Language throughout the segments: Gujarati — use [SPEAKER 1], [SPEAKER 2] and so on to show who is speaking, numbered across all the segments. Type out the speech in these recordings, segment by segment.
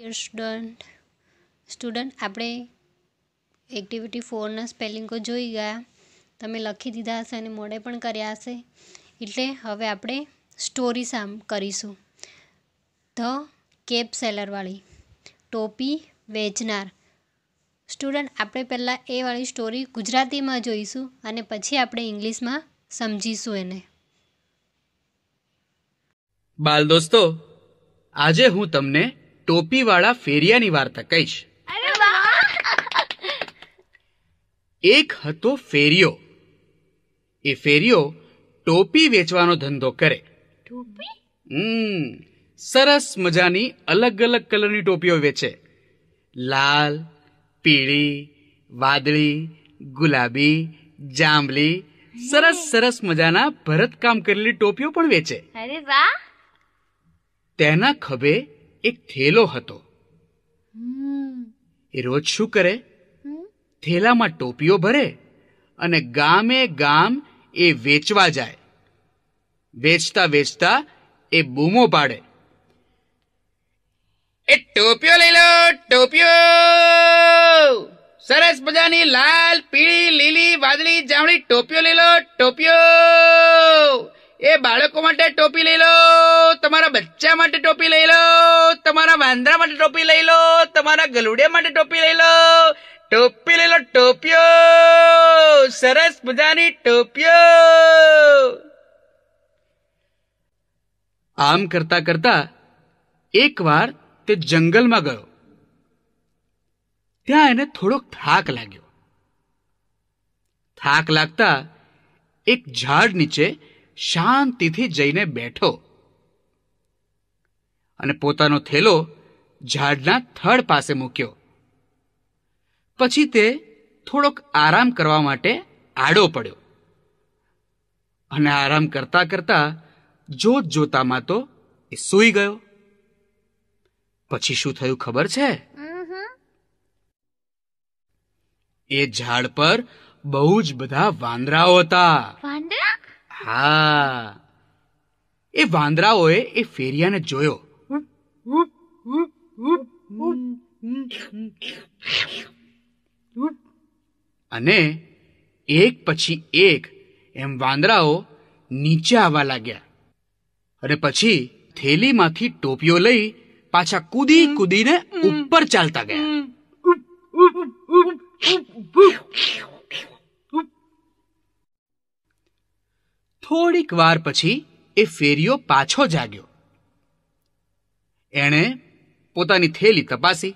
[SPEAKER 1] યર સ્ટુડન્ટ સ્ટુડન્ટ આપણે એક્ટિવિટી ફોરના સ્પેલિંગો જોઈ ગયા તમે લખી દીધા હશે અને મોડે પણ કર્યા હશે એટલે હવે આપણે સ્ટોરી સામ કરીશું ધ કેપ સેલરવાળી ટોપી વેચનાર સ્ટુડન્ટ આપણે પહેલાં એ વાળી સ્ટોરી ગુજરાતીમાં જોઈશું અને પછી આપણે ઇંગ્લિશમાં સમજીશું એને બાલ દોસ્તો આજે હું તમને ટોપીવાળા ફેરિયાની વાર્તા કહીશ એક હતો ફેરિયો એ ફેરિયો ટોપી વેચવાનો ધંધો કરે હમ સરસ મજાની અલગ અલગ કલરની ટોપીઓ વેચે લાલ પીળી વાદળી ગુલાબી જાંબલી સરસ સરસ મજાના ભરતકામ કરેલી ટોપીઓ પણ વેચે તેના ખભે એક થેલો હતો એ રોજ શું કરે થેલામાં ટોપીઓ ભરે અને ગામે ગામ એ વેચવા જાય વેચતા વેચતા એ બૂમો પાડે એ ટોપીઓ લઈ લો ટોપીઓ સરસ મજાની લાલ પીળી લીલી વાદળી જામણી ટોપીઓ લઈ લો ટોપીઓ એ બાળકો માટે ટોપી લઈ લો તમારા બચ્ચા માટે ટોપી લઈ લો તમારા વાંદરા માટે ટોપી લઈ લો તમારા ગલુડિયા માટે ટોપી લઈ લો ટોપી લઈ લો ટોપીઓ સરસ મજાની ટોપીઓ આમ કરતા કરતા એકવાર તે જંગલમાં ગયો ત્યાં એને થોડોક થાક લાગ્યો થાક લાગતા એક ઝાડ નીચે શાંતિથી જઈને બેઠો અને પોતાનો થેલો ઝાડના થડ પાસે મૂક્યો પછી તે થોડોક આરામ કરવા માટે આડો પડ્યો અને આરામ કરતા કરતા જોત જોતામાં તો એ સુઈ ગયો પછી શું થયું ખબર છે એ ઝાડ પર બહુ જ બધા વાંદરાઓ હતા હા એ વાંદરાઓએ એ ફેરિયાને જોયો અને એક પછી એક એમ વાંદરાઓ નીચે આવવા લાગ્યા અને પછી થેલીમાંથી ટોપીઓ લઈ પાછા કૂદી કૂદીને ઉપર ચાલતા ગયા થોડીક વાર પછી એ ફેરિયો પાછો જાગ્યો એણે પોતાની થેલી તપાસી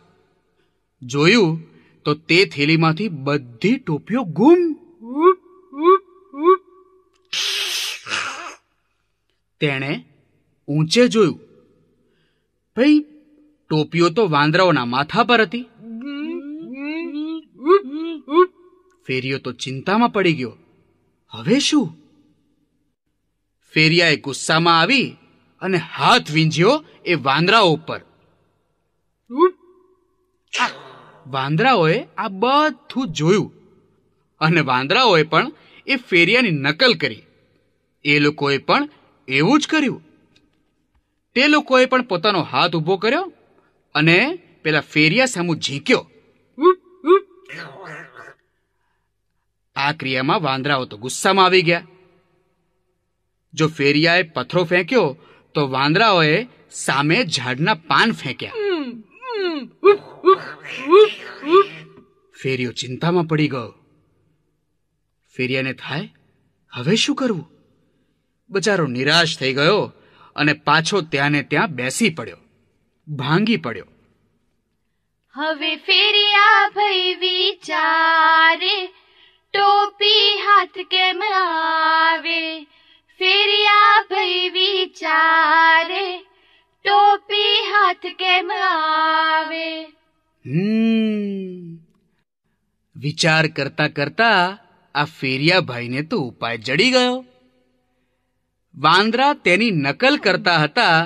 [SPEAKER 1] જોયું તો તે થેલીમાંથી બધી ટોપીઓ ગુમ તેણે ઊંચે જોયું ભાઈ ટોપીઓ તો વાંદરાઓના માથા પર હતી ફેરિયો તો ચિંતામાં પડી ગયો હવે શું ફેરિયાએ ગુસ્સામાં આવી અને હાથ વીંજ્યો એ વાંદરાઓ ઉપર આ વાંદરાઓએ આ બધું જોયું અને વાંદરાઓએ પણ એ ફેરિયાની નકલ કરી એ લોકોએ પણ એવું જ કર્યું તે લોકોએ પણ પોતાનો હાથ ઊભો કર્યો અને પેલા ફેરિયા સામુ ઝીંક્યો આ ક્રિયામાં વાંદરાઓ તો ગુસ્સામાં આવી ગયા જો ફેરિયાએ પથરો ફેંક્યો તો વાંદરાઓએ સામે ઝાડના પાન ફેંક્યા ફેરિયો ચિંતામાં પડી ગયો ફેરિયાને થાય હવે શું કરવું બચારો નિરાશ થઈ ગયો અને પાછો ત્યાંને ત્યાં બેસી પડ્યો ભાંગી પડ્યો હવે ફેરિયા ભાઈ વિચારે ટોપી હાથ કેમ આવે ફેરિયા ભાઈ વિચારે ટોપી હાથ કેમ આવે હમ વિચાર કરતા કરતા આ ફેરિયાભાઈને તો ઉપાય જડી ગયો વાંદરા તેની નકલ કરતા હતા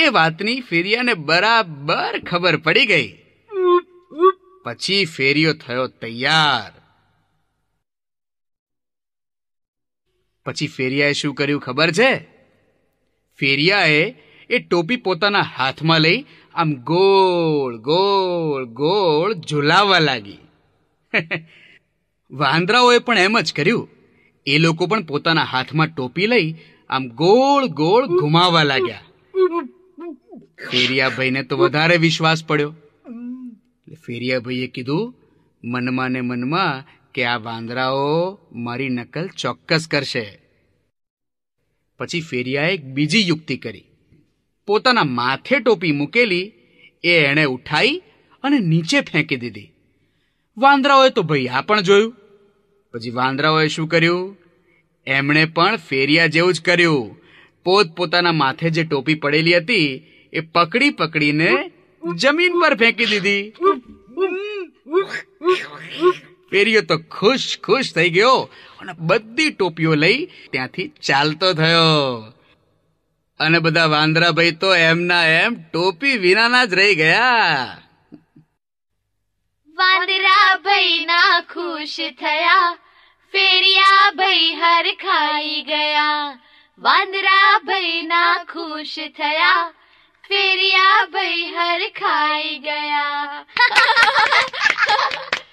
[SPEAKER 1] એ વાતની ફેરિયાને બરાબર ખબર પડી ગઈ પછી ફેરિયો થયો તૈયાર પછી ફેરિયાએ શું કર્યું ખબર છે ફેરિયાએ એ ટોપી પોતાના હાથમાં લઈ આમ ગોળ ગોળ ગોળ ઝુલાવવા લાગી વાંદરાઓએ પણ એમ જ કર્યું એ લોકો પણ પોતાના હાથમાં ટોપી લઈ આમ ગોળ ગોળ ઘુમાવા લાગ્યા ફેરિયાભાઈને તો વધારે વિશ્વાસ પડ્યો ફેરિયાભાઈએ કીધું મનમાં ને મનમાં કે આ વાંદરાઓ મારી નકલ ચોક્કસ કરશે પછી ફેરિયાએ બીજી યુક્તિ કરી પોતાના માથે ટોપી મૂકેલી એ એણે ઉઠાઈ અને નીચે ફેંકી દીધી વાંદરાઓએ તો ભાઈ આ પણ જોયું પછી વાંદરાઓએ શું કર્યું એમણે પણ ફેરિયા જેવું જ કર્યું પોત પોતાના માથે જે ટોપી પડેલી હતી એ પકડી પકડીને જમીન પર ફેંકી દીધી ફેરિયો તો ખુશ ખુશ થઈ ગયો અને બધી ટોપીઓ લઈ ત્યાંથી ચાલતો થયો અને બધા વાંદરા ભાઈ તો એમના એમ ટોપી વિનાના જ રહી ગયા વાંદરા ભાઈ ના ખુશ થયા ફેરિયા ભાઈ હર ખાઈ ગયા વાંદરા ભાઈ ના ખુશ થયા ફેરિયા ભાઈ હર ખાઈ ગયા